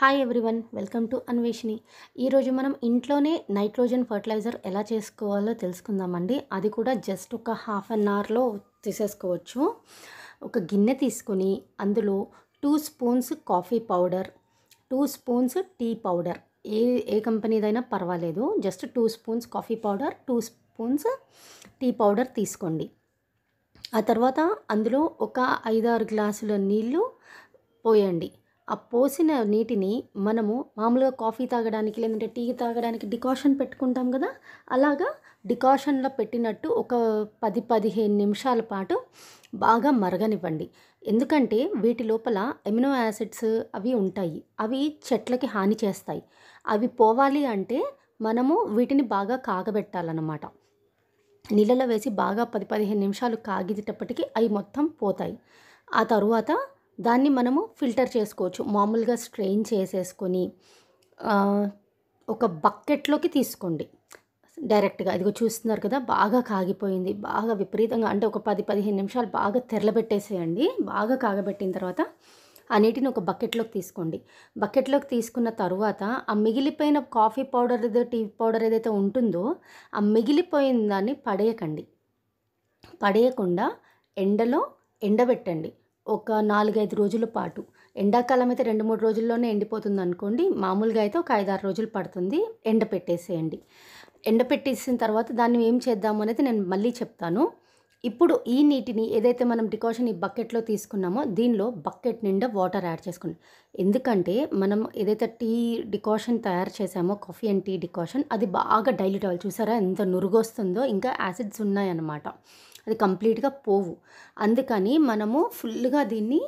hi everyone welcome to Anveshini ఈరోజు మనం ఇంట్లోనే నైట్రోజన్ ఫర్టిలైజర్ ఎలా చేసుకోవాలో తెలుసుకుందామండి అది కూడా జస్ట్ ఒక హాఫ్ అన్ అవర్లో తీసేసుకోవచ్చు ఒక గిన్నె తీసుకొని అందులో two spoons coffee powder two spoons tea powder ఏ ఏ కంపెనీదైనా పర్వాలేదు just two spoons coffee powder two spoons tea powder తీసుకోండి ఆ తర్వాత అందులో ఒక ఐదారు గ్లాసుల నీళ్ళు పోయండి ఆ పోసిన నీటిని మనము మామూలుగా కాఫీ తాగడానికి లేదంటే టీ తాగడానికి డికాషన్ పెట్టుకుంటాం కదా అలాగా డికాషన్లో పెట్టినట్టు ఒక పది పదిహేను నిమిషాల పాటు బాగా మరగనివ్వండి ఎందుకంటే వీటి లోపల ఎమినో యాసిడ్స్ అవి ఉంటాయి అవి చెట్లకి హాని చేస్తాయి అవి పోవాలి అంటే మనము వీటిని బాగా కాగబెట్టాలన్నమాట నీళ్ళలో వేసి బాగా పది పదిహేను నిమిషాలు కాగేటప్పటికి అవి మొత్తం పోతాయి ఆ తరువాత దాన్ని మనము ఫిల్టర్ చేసుకోవచ్చు మామూలుగా స్ట్రెయిన్ చేసేసుకొని ఒక బకెట్లోకి తీసుకోండి డైరెక్ట్గా ఇదిగో చూస్తున్నారు కదా బాగా కాగిపోయింది బాగా విపరీతంగా అంటే ఒక పది పదిహేను నిమిషాలు బాగా తెరలబెట్టేసేయండి బాగా కాగబెట్టిన తర్వాత ఆ నీటిని ఒక బకెట్లోకి తీసుకోండి బకెట్లోకి తీసుకున్న తర్వాత ఆ మిగిలిపోయిన కాఫీ పౌడర్ ఏదో టీ పౌడర్ ఏదైతే ఉంటుందో ఆ మిగిలిపోయిన దాన్ని పడేయకండి పడేయకుండా ఎండలో ఎండబెట్టండి ఒక నాలుగైదు రోజుల పాటు ఎండాకాలం అయితే రెండు మూడు రోజుల్లోనే ఎండిపోతుంది అనుకోండి మామూలుగా అయితే ఒక ఐదారు రోజులు పడుతుంది ఎండ పెట్టేసేయండి ఎండ పెట్టేసిన తర్వాత దాన్ని ఏం చేద్దాము అనేది నేను మళ్ళీ చెప్తాను ఇప్పుడు ఈ నీటిని ఏదైతే మనం డికాషన్ ఈ బకెట్లో తీసుకున్నామో దీనిలో బకెట్ నిండా వాటర్ యాడ్ చేసుకున్నాం ఎందుకంటే మనం ఏదైతే టీ డికాషన్ తయారు చేసామో కాఫీ అండ్ టీ డికాషన్ అది బాగా డైల్యూట్ అవ్వాలి చూసారా ఎంత నురుగొస్తుందో ఇంకా యాసిడ్స్ ఉన్నాయన్నమాట అది కంప్లీట్గా పోవు అందుకని మనము ఫుల్గా దీన్ని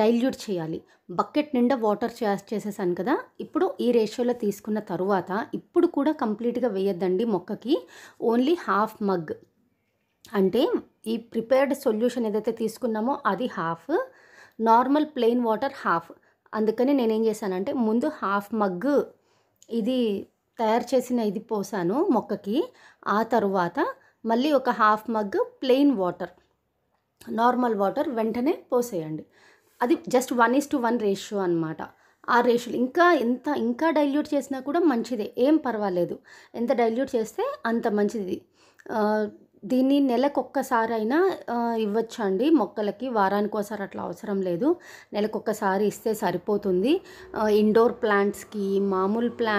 డైల్యూట్ చేయాలి బకెట్ నిండా వాటర్ చేసేసాను కదా ఇప్పుడు ఈ రేషియోలో తీసుకున్న తర్వాత ఇప్పుడు కూడా కంప్లీట్గా వేయద్దండి మొక్కకి ఓన్లీ హాఫ్ మగ్ అంటే ఈ ప్రిపేర్డ్ సొల్యూషన్ ఏదైతే తీసుకున్నామో అది half normal plain water half అందుకని నేనేం చేశానంటే ముందు హాఫ్ మగ్ ఇది తయారు చేసిన ఇది పోసాను మొక్కకి ఆ తరువాత మళ్ళీ ఒక half mug plain water normal water వెంటనే పోసేయండి అది just one is to one ratio అనమాట ఆ రేషియోలు ఇంకా ఎంత ఇంకా డైల్యూట్ చేసినా కూడా మంచిదే ఏం పర్వాలేదు ఎంత డైల్యూట్ చేస్తే అంత మంచిది దీన్ని నెలకొక్కసారైనా ఇవ్వచ్చు అండి మొక్కలకి వారానికి ఒకసారి అట్లా అవసరం లేదు నెలకొక్కసారి ఇస్తే సరిపోతుంది ఇండోర్ ప్లాంట్స్కి మామూలు ప్లా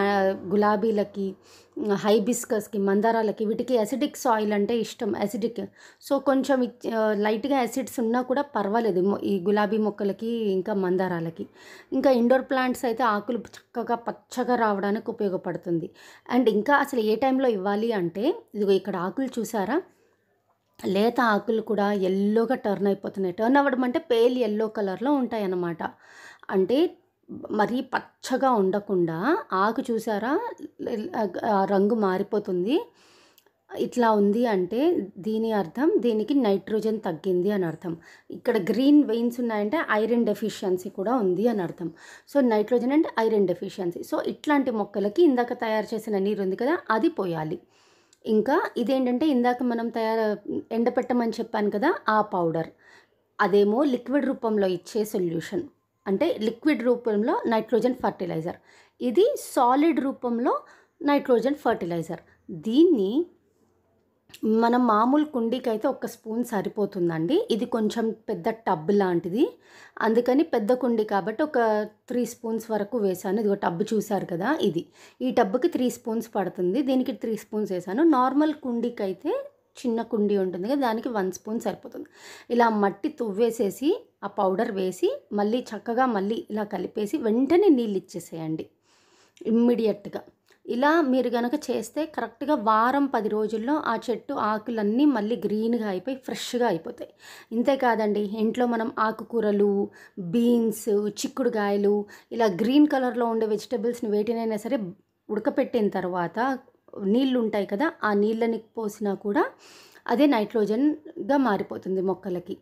గులాబీలకి హైబిస్కస్కి మందారాలకి వీటికి అసిడిక్ సాయిల్ అంటే ఇష్టం అసిడిక్ సో కొంచెం లైట్గా యాసిడ్స్ ఉన్నా కూడా పర్వాలేదు ఈ గులాబీ మొక్కలకి ఇంకా మందారాలకి ఇంకా ఇండోర్ ప్లాంట్స్ అయితే ఆకులు చక్కగా పచ్చగా రావడానికి ఉపయోగపడుతుంది అండ్ ఇంకా అసలు ఏ టైంలో ఇవ్వాలి అంటే ఇదిగో ఇక్కడ ఆకులు చూసారా లేత ఆకులు కూడా ఎల్లోగా టర్న్ అయిపోతున్నాయి టర్న్ అవ్వడం అంటే పేల్ ఎల్లో కలర్లో ఉంటాయి అన్నమాట అంటే మరీ పచ్చగా ఉండకుండా ఆకు చూసారా రంగు మారిపోతుంది ఇట్లా ఉంది అంటే దీని అర్థం దీనికి నైట్రోజన్ తగ్గింది అని అర్థం ఇక్కడ గ్రీన్ వెయిన్స్ ఉన్నాయంటే ఐరన్ డెఫిషియన్సీ కూడా ఉంది అని అర్థం so nitrogen and iron deficiency so ఇట్లాంటి మొక్కలకి ఇందాక తయారు చేసిన నీరు ఉంది కదా అది పోయాలి ఇంకా ఇదేంటంటే ఇందాక మనం తయారు ఎండపెట్టమని చెప్పాను కదా ఆ పౌడర్ అదేమో లిక్విడ్ రూపంలో ఇచ్చే సొల్యూషన్ అంటే లిక్విడ్ రూపంలో నైట్రోజన్ ఫర్టిలైజర్ ఇది సాలిడ్ రూపంలో నైట్రోజన్ ఫర్టిలైజర్ దీన్ని మన మామూలు కుండీకి అయితే ఒక స్పూన్ సరిపోతుందండి ఇది కొంచెం పెద్ద టబ్ లాంటిది అందుకని పెద్ద కుండీ కాబట్టి ఒక త్రీ స్పూన్స్ వరకు వేసాను ఇది ఒక టబ్ చూశారు కదా ఇది ఈ టబ్కి త్రీ స్పూన్స్ పడుతుంది దీనికి త్రీ స్పూన్స్ వేసాను నార్మల్ కుండీకి అయితే చిన్న కుండీ ఉంటుంది కదా దానికి వన్ స్పూన్ సరిపోతుంది ఇలా మట్టి తువ్వేసేసి ఆ పౌడర్ వేసి మళ్ళీ చక్కగా మళ్ళీ ఇలా కలిపేసి వెంటనే నీళ్ళు ఇచ్చేసేయండి ఇమ్మీడియట్గా ఇలా మీరు కనుక చేస్తే కరెక్ట్గా వారం పది రోజుల్లో ఆ చెట్టు ఆకులన్నీ మళ్ళీ గ్రీన్గా అయిపోయి ఫ్రెష్గా అయిపోతాయి ఇంతేకాదండి ఇంట్లో మనం ఆకుకూరలు బీన్స్ చిక్కుడుకాయలు ఇలా గ్రీన్ కలర్లో ఉండే వెజిటబుల్స్ని వేటినైనా సరే ఉడకపెట్టిన తర్వాత నీళ్ళు ఉంటాయి కదా ఆ నీళ్ళని పోసినా కూడా అదే నైట్రోజన్గా మారిపోతుంది మొక్కలకి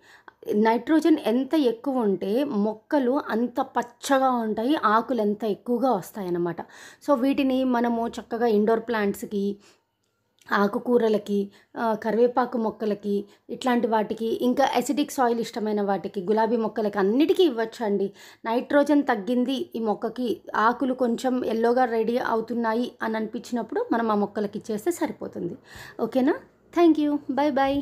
నైట్రోజన్ ఎంత ఎక్కువ ఉంటే మొక్కలు అంత పచ్చగా ఉంటాయి ఆకులు ఎంత ఎక్కువగా వస్తాయన్నమాట సో వీటిని మనము చక్కగా ఇండోర్ ప్లాంట్స్కి ఆకుకూరలకి కరివేపాకు మొక్కలకి ఇట్లాంటి వాటికి ఇంకా అసిడిక్ సాయిల్ ఇష్టమైన వాటికి గులాబీ మొక్కలకి అన్నిటికీ ఇవ్వచ్చండి నైట్రోజన్ తగ్గింది ఈ మొక్కకి ఆకులు కొంచెం ఎల్లోగా రెడీ అవుతున్నాయి అని అనిపించినప్పుడు మనం ఆ మొక్కలకి ఇచ్చేస్తే సరిపోతుంది ఓకేనా థ్యాంక్ యూ బాయ్ బాయ్